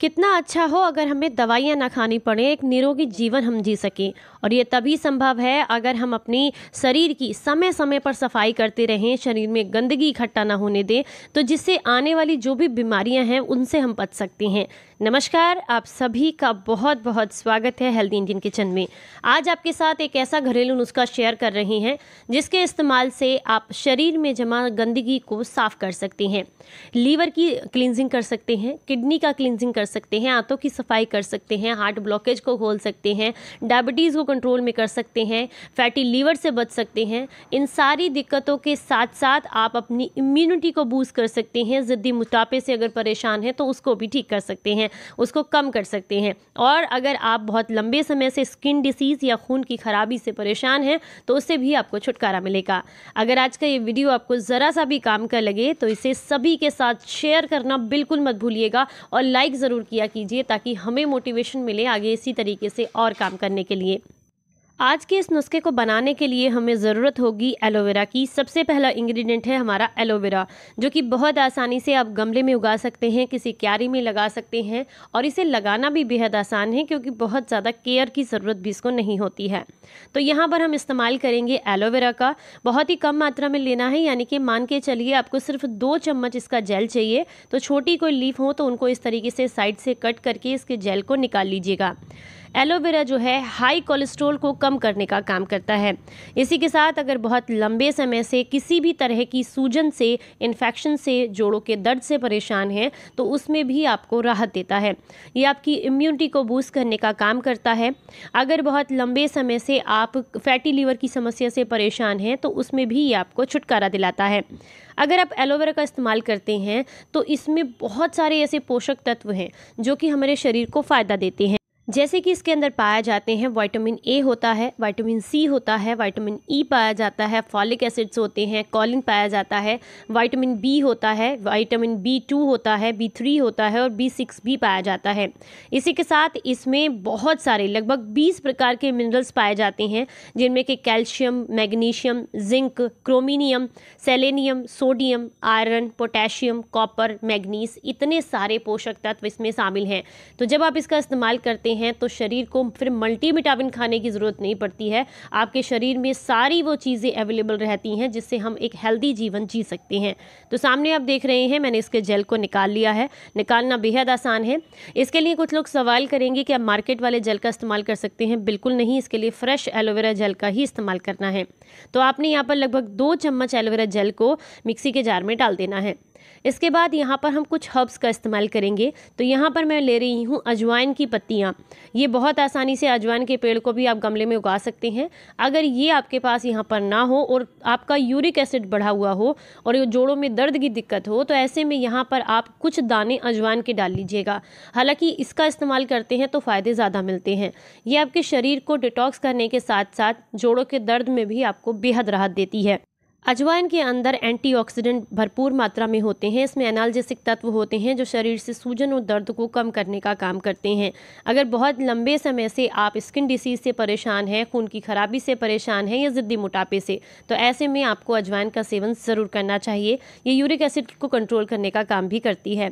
कितना अच्छा हो अगर हमें दवाइयाँ ना खानी पड़े एक निरोगी जीवन हम जी सकें और ये तभी संभव है अगर हम अपनी शरीर की समय समय पर सफाई करते रहें शरीर में गंदगी इकट्ठा ना होने दें तो जिससे आने वाली जो भी बीमारियां हैं उनसे हम बच सकते हैं नमस्कार आप सभी का बहुत बहुत स्वागत है हेल्दी इंडियन किचन में आज आपके साथ एक ऐसा घरेलू नुस्खा शेयर कर रहे हैं जिसके इस्तेमाल से आप शरीर में जमा गंदगी को साफ कर सकते हैं लीवर की क्लिनजिंग कर सकते हैं किडनी का क्लिनजिंग कर सकते हैं आंतों की सफाई कर सकते हैं हार्ट ब्लॉकेज को खोल सकते हैं डायबिटीज़ को कंट्रोल में कर सकते हैं फैटी लीवर से बच सकते हैं इन सारी दिक्कतों के साथ साथ आप अपनी इम्यूनिटी को बूस्ट कर सकते हैं ज़िद्दी मोटापे से अगर परेशान हैं तो उसको भी ठीक कर सकते हैं उसको कम कर सकते हैं और अगर आप बहुत लंबे समय से स्किन डिसीज़ या खून की खराबी से परेशान हैं तो उससे भी आपको छुटकारा मिलेगा अगर आज का ये वीडियो आपको ज़रा सा भी काम का लगे तो इसे सभी के साथ शेयर करना बिल्कुल मत भूलिएगा और लाइक ज़रूर किया कीजिए ताकि हमें मोटिवेशन मिले आगे इसी तरीके से और काम करने के लिए आज के इस नुस्खे को बनाने के लिए हमें ज़रूरत होगी एलोवेरा की सबसे पहला इंग्रेडिएंट है हमारा एलोवेरा जो कि बहुत आसानी से आप गमले में उगा सकते हैं किसी क्यारी में लगा सकते हैं और इसे लगाना भी बेहद आसान है क्योंकि बहुत ज़्यादा केयर की ज़रूरत भी इसको नहीं होती है तो यहाँ पर हम इस्तेमाल करेंगे एलोवेरा का बहुत ही कम मात्रा में लेना है यानी कि मान के चलिए आपको सिर्फ दो चम्मच इसका जेल चाहिए तो छोटी कोई लीफ हो तो उनको इस तरीके से साइड से कट करके इसके जेल को निकाल लीजिएगा एलोवेरा जो है हाई कोलेस्ट्रोल को कम करने का काम करता है इसी के साथ अगर बहुत लंबे समय से किसी भी तरह की सूजन से इन्फेक्शन से जोड़ों के दर्द से परेशान हैं तो उसमें भी आपको राहत देता है ये आपकी इम्यूनिटी को बूस्ट करने का काम करता है अगर बहुत लंबे समय से आप फैटी लीवर की समस्या से परेशान हैं तो उसमें भी ये आपको छुटकारा दिलाता है अगर आप एलोवेरा का इस्तेमाल करते हैं तो इसमें बहुत सारे ऐसे पोषक तत्व हैं जो कि हमारे शरीर को फ़ायदा देते हैं जैसे कि इसके अंदर पाया जाते हैं वाइटामिन ए होता है वाइटामिन सी होता है वाइटामिन ई e पाया जाता है फॉलिक एसिड्स होते हैं कॉलिन पाया जाता है वाइटामिन बी होता है वाइटामिन बी टू होता है बी थ्री होता है और बी सिक्स भी पाया जाता है इसी के साथ इसमें बहुत सारे लगभग बीस प्रकार के मिनरल्स पाए जाते हैं जिनमें कि calcium magnesium zinc chromium selenium sodium iron potassium copper manganese इतने सारे पोषक तत्व इसमें शामिल हैं तो जब आप इसका इस्तेमाल करते हैं हैं तो शरीर को फिर मल्टीविटामिन खाने की ज़रूरत नहीं पड़ती है आपके शरीर में सारी वो चीज़ें अवेलेबल रहती हैं जिससे हम एक हेल्दी जीवन जी सकते हैं तो सामने आप देख रहे हैं मैंने इसके जेल को निकाल लिया है निकालना बेहद आसान है इसके लिए कुछ लोग सवाल करेंगे कि आप मार्केट वाले जेल का इस्तेमाल कर सकते हैं बिल्कुल नहीं इसके लिए फ्रेश एलोवेरा जेल का ही इस्तेमाल करना है तो आपने यहाँ पर लगभग दो चम्मच एलोवेरा जेल को मिक्सी के जार में डाल देना है इसके बाद यहाँ पर हम कुछ हर्ब्स का इस्तेमाल करेंगे तो यहाँ पर मैं ले रही हूँ अजवाइन की पत्तियाँ ये बहुत आसानी से अजवाइन के पेड़ को भी आप गमले में उगा सकते हैं अगर ये आपके पास यहाँ पर ना हो और आपका यूरिक एसिड बढ़ा हुआ हो और जोड़ों में दर्द की दिक्कत हो तो ऐसे में यहाँ पर आप कुछ दाने अजवाइन के डाल लीजिएगा हालाँकि इसका इस्तेमाल करते हैं तो फ़ायदे ज़्यादा मिलते हैं ये आपके शरीर को डिटॉक्स करने के साथ साथ जोड़ों के दर्द में भी आपको बेहद राहत देती है अजवाइन के अंदर एंटीऑक्सीडेंट भरपूर मात्रा में होते हैं इसमें एनाल्जेसिक तत्व होते हैं जो शरीर से सूजन और दर्द को कम करने का काम करते हैं अगर बहुत लंबे समय से आप स्किन डिसीज़ से परेशान हैं खून की खराबी से परेशान हैं या ज़िद्दी मोटापे से तो ऐसे में आपको अजवाइन का सेवन ज़रूर करना चाहिए ये यूरिक एसिड को कंट्रोल करने का काम भी करती है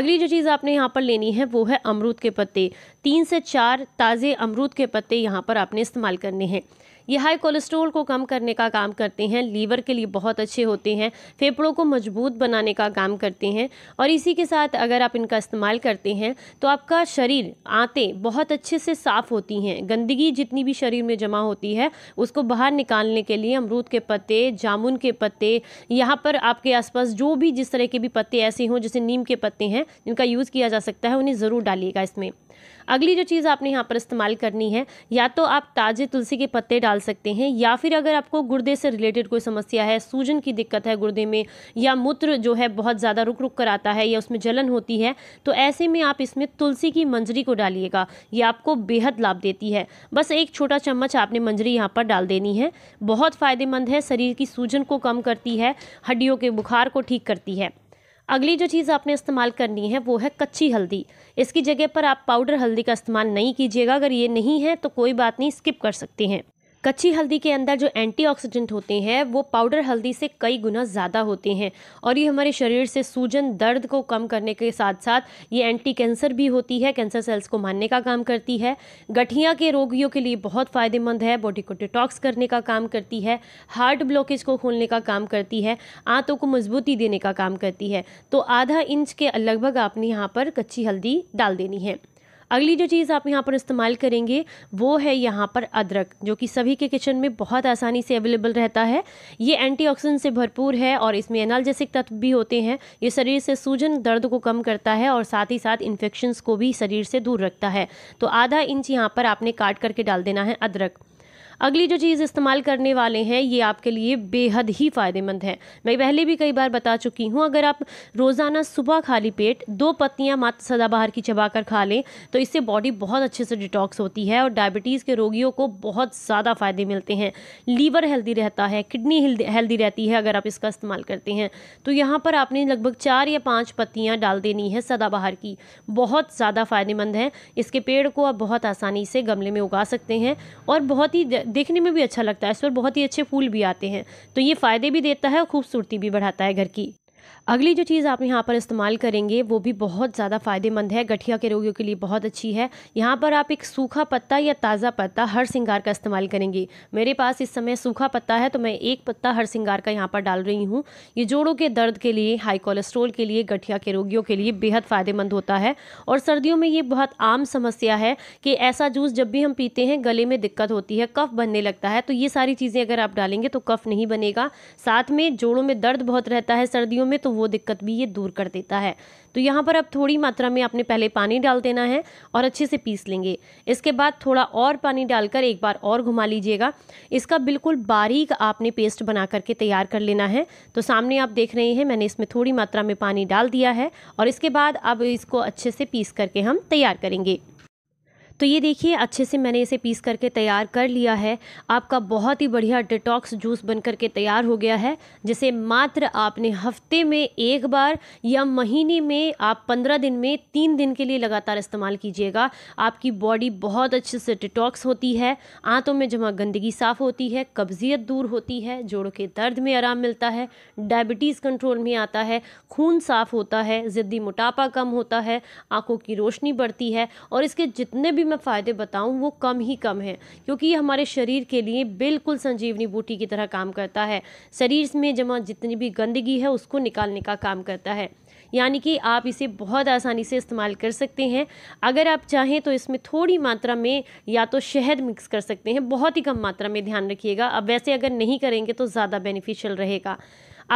अगली जो चीज़ आपने यहाँ पर लेनी है वो है अमरूद के पत्ते तीन से चार ताज़े अमरूद के पत्ते यहाँ पर आपने इस्तेमाल करने हैं ये हाई कोलेस्ट्रोल को कम करने का काम करते हैं लीवर के लिए बहुत अच्छे होते हैं फेफड़ों को मजबूत बनाने का काम करते हैं और इसी के साथ अगर आप इनका इस्तेमाल करते हैं तो आपका शरीर आते बहुत अच्छे से साफ़ होती हैं गंदगी जितनी भी शरीर में जमा होती है उसको बाहर निकालने के लिए अमरूद के पत्ते जामुन के पत्ते यहाँ पर आपके आसपास जो भी जिस तरह के भी पत्ते ऐसे हों जैसे नीम के पत्ते हैं जिनका यूज़ किया जा सकता है उन्हें ज़रूर डालिएगा इसमें अगली जो चीज़ आपने यहाँ पर इस्तेमाल करनी है या तो आप ताज़े तुलसी के पत्ते डाल सकते हैं या फिर अगर आपको गुर्दे से रिलेटेड कोई समस्या है सूजन की दिक्कत है गुर्दे में या मूत्र जो है बहुत ज़्यादा रुक रुक कर आता है या उसमें जलन होती है तो ऐसे में आप इसमें तुलसी की मंजरी को डालिएगा ये आपको बेहद लाभ देती है बस एक छोटा चम्मच आपने मंजरी यहाँ पर डाल देनी है बहुत फ़ायदेमंद है शरीर की सूजन को कम करती है हड्डियों के बुखार को ठीक करती है अगली जो चीज़ आपने इस्तेमाल करनी है वो है कच्ची हल्दी इसकी जगह पर आप पाउडर हल्दी का इस्तेमाल नहीं कीजिएगा अगर ये नहीं है तो कोई बात नहीं स्किप कर सकते हैं कच्ची हल्दी के अंदर जो एंटीऑक्सीडेंट होते हैं वो पाउडर हल्दी से कई गुना ज़्यादा होते हैं और ये हमारे शरीर से सूजन दर्द को कम करने के साथ साथ ये एंटी कैंसर भी होती है कैंसर सेल्स को मारने का काम करती है गठिया के रोगियों के लिए बहुत फ़ायदेमंद है बॉडी को डिटॉक्स करने का काम करती है हार्ट ब्लॉकेज को खोलने का काम करती है आंतों को मजबूती देने का काम करती है तो आधा इंच के लगभग आपने यहाँ पर कच्ची हल्दी डाल देनी है अगली जो चीज़ आप यहाँ पर इस्तेमाल करेंगे वो है यहाँ पर अदरक जो कि सभी के किचन में बहुत आसानी से अवेलेबल रहता है ये एंटीऑक्सीडेंट से भरपूर है और इसमें एनालजेसिक तत्व भी होते हैं ये शरीर से सूजन दर्द को कम करता है और साथ ही साथ इन्फेक्शंस को भी शरीर से दूर रखता है तो आधा इंच यहाँ पर आपने काट करके डाल देना है अदरक अगली जो चीज़ इस्तेमाल करने वाले हैं ये आपके लिए बेहद ही फ़ायदेमंद है मैं पहले भी कई बार बता चुकी हूँ अगर आप रोज़ाना सुबह खाली पेट दो पत्तियाँ मात्र सदाबहार की चबाकर खा लें तो इससे बॉडी बहुत अच्छे से डिटॉक्स होती है और डायबिटीज़ के रोगियों को बहुत ज़्यादा फ़ायदे मिलते हैं लीवर हेल्दी रहता है किडनी हेल्दी रहती है अगर आप इसका इस्तेमाल करते हैं तो यहाँ पर आपने लगभग चार या पाँच पत्तियाँ डाल देनी है सदाबहार की बहुत ज़्यादा फ़ायदेमंद है इसके पेड़ को आप बहुत आसानी से गमले में उगा सकते हैं और बहुत ही देखने में भी अच्छा लगता है इस पर बहुत ही अच्छे फूल भी आते हैं तो ये फ़ायदे भी देता है और खूबसूरती भी बढ़ाता है घर की अगली जो चीज़ आप यहाँ पर इस्तेमाल करेंगे वो भी बहुत ज़्यादा फ़ायदेमंद है गठिया के रोगियों के लिए बहुत अच्छी है यहाँ पर आप एक सूखा पत्ता या ताज़ा पत्ता हर सिंगार का इस्तेमाल करेंगे मेरे पास इस समय सूखा पत्ता है तो मैं एक पत्ता हर सिंगार का यहाँ पर डाल रही हूँ ये जोड़ों के दर्द के लिए हाई कोलेस्ट्रोल के लिए गठिया के रोगियों के लिए बेहद फ़ायदेमंद होता है और सर्दियों में ये बहुत आम समस्या है कि ऐसा जूस जब भी हम पीते हैं गले में दिक्कत होती है कफ़ बनने लगता है तो ये सारी चीज़ें अगर आप डालेंगे तो कफ़ नहीं बनेगा साथ में जोड़ों में दर्द बहुत रहता है सर्दियों में तो वो दिक्कत भी ये दूर कर देता है तो यहाँ पर अब थोड़ी मात्रा में आपने पहले पानी डाल देना है और अच्छे से पीस लेंगे इसके बाद थोड़ा और पानी डालकर एक बार और घुमा लीजिएगा इसका बिल्कुल बारीक आपने पेस्ट बना करके तैयार कर लेना है तो सामने आप देख रहे हैं मैंने इसमें थोड़ी मात्रा में पानी डाल दिया है और इसके बाद अब इसको अच्छे से पीस करके हम तैयार करेंगे तो ये देखिए अच्छे से मैंने इसे पीस करके तैयार कर लिया है आपका बहुत ही बढ़िया डिटॉक्स जूस बन करके तैयार हो गया है जिसे मात्र आपने हफ्ते में एक बार या महीने में आप पंद्रह दिन में तीन दिन के लिए लगातार इस्तेमाल कीजिएगा आपकी बॉडी बहुत अच्छे से डिटॉक्स होती है आंतों में जमा गंदगी साफ़ होती है कब्जियत दूर होती है जोड़ों के दर्द में आराम मिलता है डायबिटीज़ कंट्रोल में आता है खून साफ़ होता है ज़िद्दी मोटापा कम होता है आंखों की रोशनी बढ़ती है और इसके जितने भी मैं फ़ायदे बताऊँ वो कम ही कम हैं क्योंकि ये हमारे शरीर के लिए बिल्कुल संजीवनी बूटी की तरह काम करता है शरीर में जमा जितनी भी गंदगी है उसको निकालने का काम करता है यानी कि आप इसे बहुत आसानी से इस्तेमाल कर सकते हैं अगर आप चाहें तो इसमें थोड़ी मात्रा में या तो शहद मिक्स कर सकते हैं बहुत ही कम मात्रा में ध्यान रखिएगा अब वैसे अगर नहीं करेंगे तो ज़्यादा बेनिफिशियल रहेगा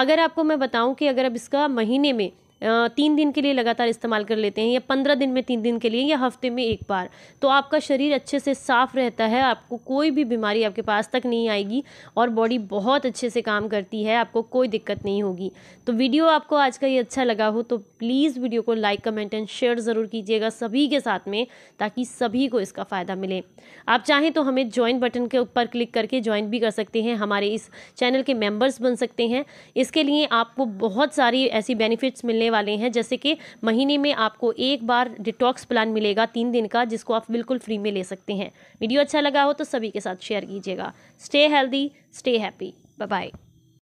अगर आपको मैं बताऊं कि अगर अब इसका महीने में तीन दिन के लिए लगातार इस्तेमाल कर लेते हैं या पंद्रह दिन में तीन दिन के लिए या हफ्ते में एक बार तो आपका शरीर अच्छे से साफ़ रहता है आपको कोई भी बीमारी आपके पास तक नहीं आएगी और बॉडी बहुत अच्छे से काम करती है आपको कोई दिक्कत नहीं होगी तो वीडियो आपको आज का ये अच्छा लगा हो तो प्लीज़ वीडियो को लाइक कमेंट एंड शेयर ज़रूर कीजिएगा सभी के साथ में ताकि सभी को इसका फ़ायदा मिले आप चाहें तो हमें ज्वाइन बटन के ऊपर क्लिक करके ज्वाइन भी कर सकते हैं हमारे इस चैनल के मेम्बर्स बन सकते हैं इसके लिए आपको बहुत सारी ऐसी बेनिफिट्स मिलने वाले हैं जैसे कि महीने में आपको एक बार डिटॉक्स प्लान मिलेगा तीन दिन का जिसको आप बिल्कुल फ्री में ले सकते हैं वीडियो अच्छा लगा हो तो सभी के साथ शेयर कीजिएगा stay healthy stay happy bye